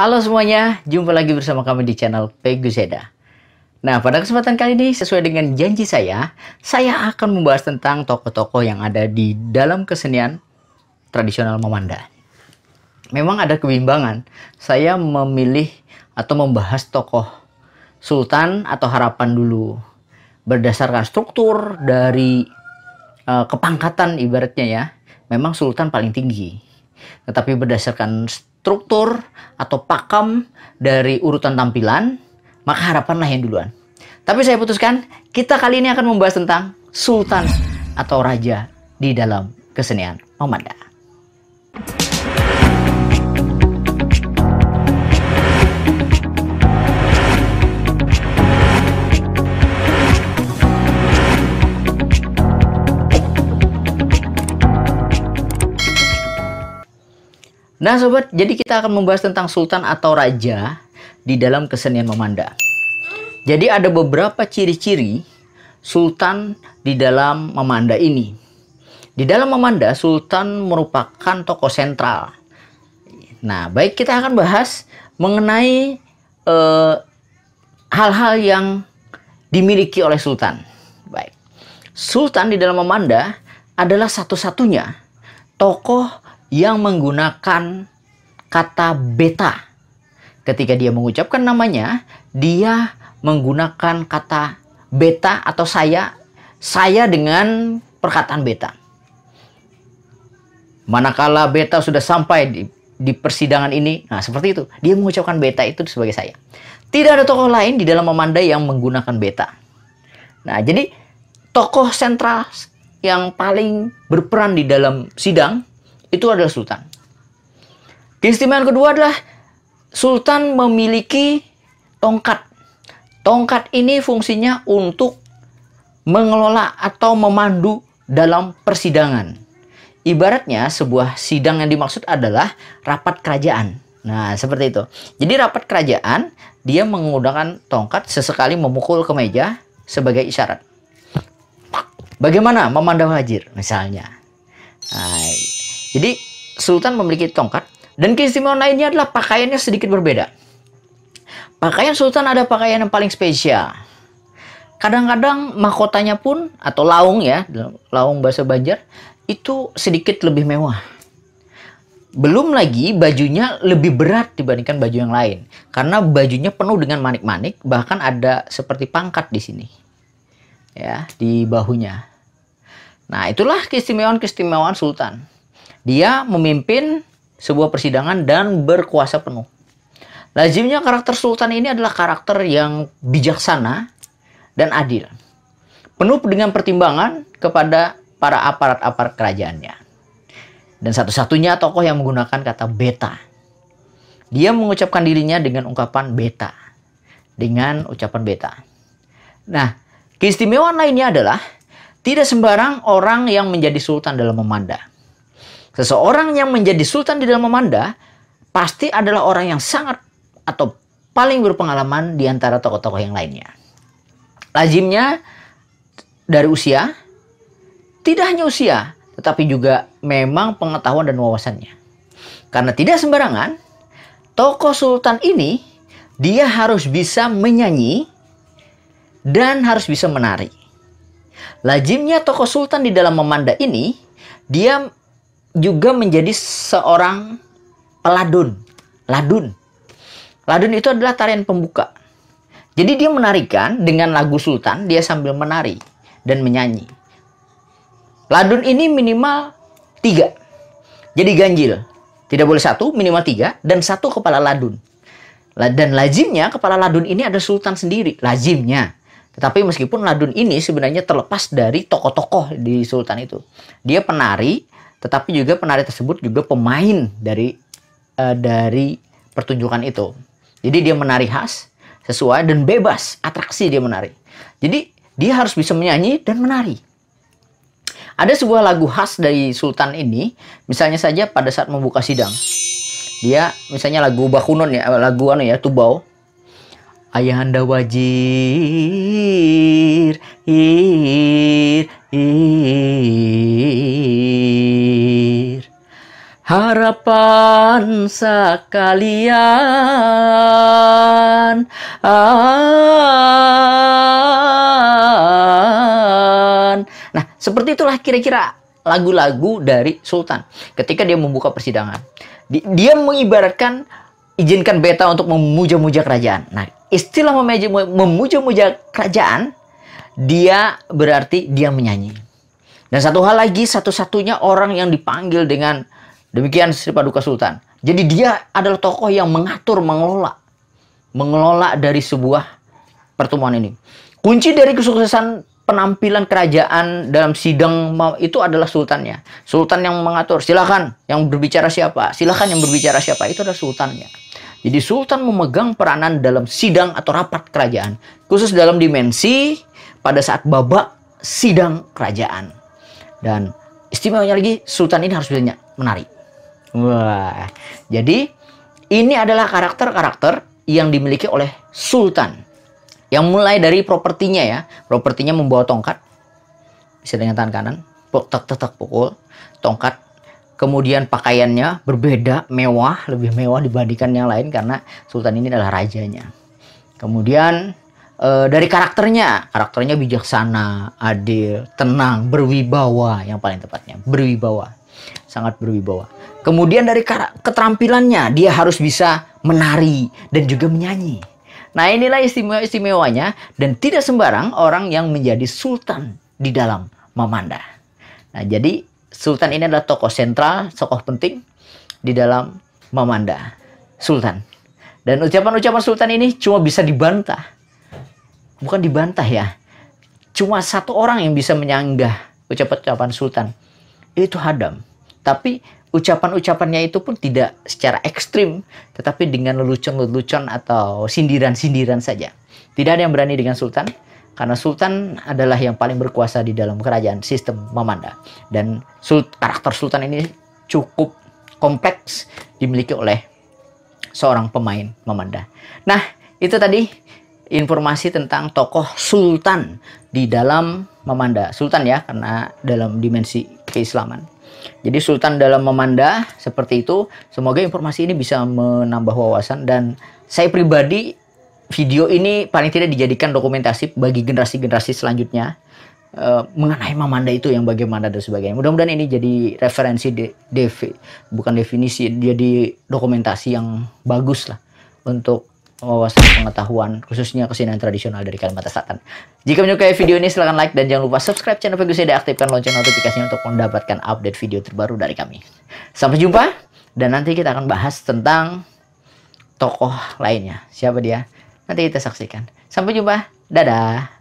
Halo semuanya, jumpa lagi bersama kami di channel Peguzeda. Nah, pada kesempatan kali ini, sesuai dengan janji saya, saya akan membahas tentang tokoh-tokoh yang ada di dalam kesenian tradisional memanda. Memang ada kebimbangan, saya memilih atau membahas tokoh Sultan atau Harapan dulu. Berdasarkan struktur dari uh, kepangkatan ibaratnya ya, memang Sultan paling tinggi. Tetapi berdasarkan struktur atau pakem dari urutan tampilan, maka harapanlah yang duluan. Tapi saya putuskan, kita kali ini akan membahas tentang sultan atau raja di dalam kesenian memandang. Nah sobat, jadi kita akan membahas tentang sultan atau raja di dalam kesenian memandang. Jadi ada beberapa ciri-ciri sultan di dalam memanda ini. Di dalam memanda sultan merupakan tokoh sentral. Nah, baik kita akan bahas mengenai eh, hal-hal eh, yang dimiliki oleh sultan. Baik. Sultan di dalam memanda adalah satu-satunya tokoh yang menggunakan kata beta. Ketika dia mengucapkan namanya, dia menggunakan kata beta atau saya, saya dengan perkataan beta. Manakala beta sudah sampai di, di persidangan ini, nah seperti itu, dia mengucapkan beta itu sebagai saya. Tidak ada tokoh lain di dalam memandai yang menggunakan beta. Nah, jadi tokoh sentral yang paling berperan di dalam sidang itu adalah sultan. Keistimewaan kedua adalah sultan memiliki tongkat. Tongkat ini fungsinya untuk mengelola atau memandu dalam persidangan. Ibaratnya sebuah sidang yang dimaksud adalah rapat kerajaan. Nah, seperti itu. Jadi rapat kerajaan dia menggunakan tongkat sesekali memukul ke meja sebagai isyarat. Bagaimana memandang hajir misalnya. Nah, jadi sultan memiliki tongkat dan keistimewaan lainnya adalah pakaiannya sedikit berbeda. Pakaian sultan ada pakaian yang paling spesial. Kadang-kadang mahkotanya pun atau laung ya, laung bahasa Banjar itu sedikit lebih mewah. Belum lagi bajunya lebih berat dibandingkan baju yang lain karena bajunya penuh dengan manik-manik bahkan ada seperti pangkat di sini. Ya, di bahunya. Nah, itulah keistimewaan-keistimewaan sultan. Dia memimpin sebuah persidangan dan berkuasa penuh. Lazimnya karakter sultan ini adalah karakter yang bijaksana dan adil. Penuh dengan pertimbangan kepada para aparat-aparat kerajaannya. Dan satu-satunya tokoh yang menggunakan kata beta. Dia mengucapkan dirinya dengan ungkapan beta. Dengan ucapan beta. Nah, keistimewaan lainnya adalah tidak sembarang orang yang menjadi sultan dalam memandang. Seseorang yang menjadi sultan di dalam memanda pasti adalah orang yang sangat atau paling berpengalaman di antara tokoh-tokoh yang lainnya. Lazimnya dari usia, tidak hanya usia, tetapi juga memang pengetahuan dan wawasannya. Karena tidak sembarangan, tokoh sultan ini dia harus bisa menyanyi dan harus bisa menari. Lazimnya tokoh sultan di dalam memanda ini, dia juga menjadi seorang peladun. Ladun. Ladun itu adalah tarian pembuka. Jadi dia menarikan dengan lagu Sultan, dia sambil menari dan menyanyi. Ladun ini minimal tiga. Jadi ganjil. Tidak boleh satu, minimal tiga. Dan satu kepala ladun. Dan lazimnya kepala ladun ini ada sultan sendiri. Lazimnya. Tetapi meskipun ladun ini sebenarnya terlepas dari tokoh-tokoh di sultan itu. Dia penari tetapi juga penari tersebut juga pemain dari uh, dari pertunjukan itu. Jadi dia menari khas, sesuai dan bebas, atraksi dia menari. Jadi dia harus bisa menyanyi dan menari. Ada sebuah lagu khas dari sultan ini, misalnya saja pada saat membuka sidang. Dia misalnya lagu bakunon ya, lagu anu ya, Tubau. Ayahanda wajir, ir, ir, harapan sekalian Aan. Ah. Nah, seperti itulah kira-kira lagu-lagu dari Sultan ketika dia membuka persidangan. Dia mengibaratkan izinkan beta untuk memuja-muja kerajaan. Nah, istilah memuja-muja kerajaan dia berarti dia menyanyi. Dan satu hal lagi, satu-satunya orang yang dipanggil dengan Demikian Sri Paduka Sultan. Jadi dia adalah tokoh yang mengatur, mengelola. Mengelola dari sebuah pertemuan ini. Kunci dari kesuksesan penampilan kerajaan dalam sidang itu adalah sultannya. Sultan yang mengatur, silakan yang berbicara siapa, silakan yang berbicara siapa, itu adalah sultannya. Jadi sultan memegang peranan dalam sidang atau rapat kerajaan, khusus dalam dimensi pada saat babak sidang kerajaan. Dan istimewanya lagi, sultan ini harus punya menarik. Wah. Jadi ini adalah karakter-karakter yang dimiliki oleh sultan. Yang mulai dari propertinya ya. Propertinya membawa tongkat. Bisa dengan tangan kanan. Tek-tek-tek pukul. Tongkat kemudian pakaiannya berbeda mewah lebih mewah dibandingkan yang lain karena sultan ini adalah rajanya kemudian e, dari karakternya karakternya bijaksana adil tenang berwibawa yang paling tepatnya berwibawa sangat berwibawa Kemudian dari keterampilannya dia harus bisa menari dan juga menyanyi. Nah inilah istimewa-istimewanya dan tidak sembarang orang yang menjadi sultan di dalam Mamanda. Nah jadi sultan ini adalah tokoh sentral, tokoh penting di dalam Mamanda. Sultan. Dan ucapan-ucapan sultan ini cuma bisa dibantah. Bukan dibantah ya. Cuma satu orang yang bisa menyanggah ucapan-ucapan sultan. Itu Hadam. Tapi ucapan-ucapannya itu pun tidak secara ekstrim, tetapi dengan lelucon-lelucon atau sindiran-sindiran saja. Tidak ada yang berani dengan Sultan, karena Sultan adalah yang paling berkuasa di dalam kerajaan sistem Mamanda. Dan sult karakter Sultan ini cukup kompleks dimiliki oleh seorang pemain Mamanda. Nah, itu tadi informasi tentang tokoh Sultan di dalam Mamanda. Sultan ya, karena dalam dimensi keislaman. Jadi Sultan dalam memanda seperti itu. Semoga informasi ini bisa menambah wawasan dan saya pribadi video ini paling tidak dijadikan dokumentasi bagi generasi-generasi selanjutnya eh, mengenai memanda itu yang bagaimana dan sebagainya. Mudah-mudahan ini jadi referensi de devi bukan definisi jadi dokumentasi yang bagus lah untuk wawasan pengetahuan khususnya kesenian tradisional dari Kalimantan Selatan. Jika menyukai video ini silahkan like dan jangan lupa subscribe channel Pegusi dan aktifkan lonceng notifikasinya untuk mendapatkan update video terbaru dari kami. Sampai jumpa dan nanti kita akan bahas tentang tokoh lainnya. Siapa dia? Nanti kita saksikan. Sampai jumpa. Dadah.